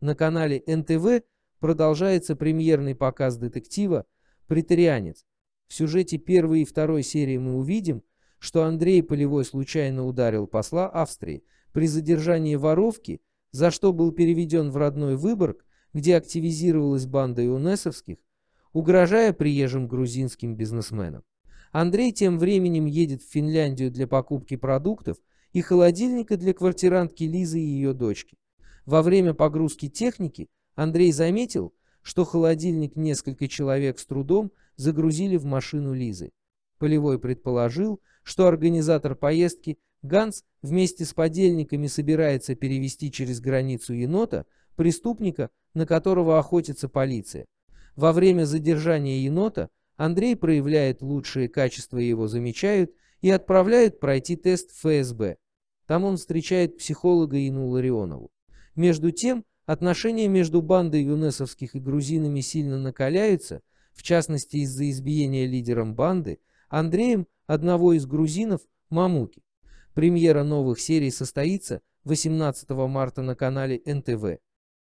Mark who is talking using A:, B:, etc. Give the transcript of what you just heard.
A: На канале НТВ продолжается премьерный показ детектива «Притарианец». В сюжете первой и второй серии мы увидим, что Андрей Полевой случайно ударил посла Австрии при задержании воровки, за что был переведен в родной Выборг, где активизировалась банда юнесовских, угрожая приезжим грузинским бизнесменам. Андрей тем временем едет в Финляндию для покупки продуктов и холодильника для квартирантки Лизы и ее дочки. Во время погрузки техники Андрей заметил, что холодильник несколько человек с трудом загрузили в машину Лизы. Полевой предположил, что организатор поездки Ганс вместе с подельниками собирается перевести через границу енота, преступника, на которого охотится полиция. Во время задержания енота Андрей проявляет лучшие качества, его замечают и отправляют пройти тест ФСБ. Там он встречает психолога Ину Ларионову. Между тем, отношения между бандой юнесовских и грузинами сильно накаляются, в частности из-за избиения лидером банды, Андреем одного из грузинов Мамуки. Премьера новых серий состоится 18 марта на канале НТВ.